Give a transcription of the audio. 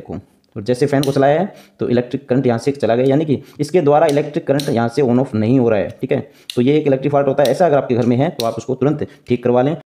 देखो और जैसे फैन को चलाया है तो इलेक्ट्रिक करंट यहाँ से चला गया यानी कि इसके द्वारा इलेक्ट्रिक करंट यहाँ से ऑन ऑफ नहीं हो रहा है ठीक है तो ये एक इलेक्ट्रिक फॉल्ट होता है ऐसा अगर आपके घर में है तो आप उसको तुरंत ठीक करवा लें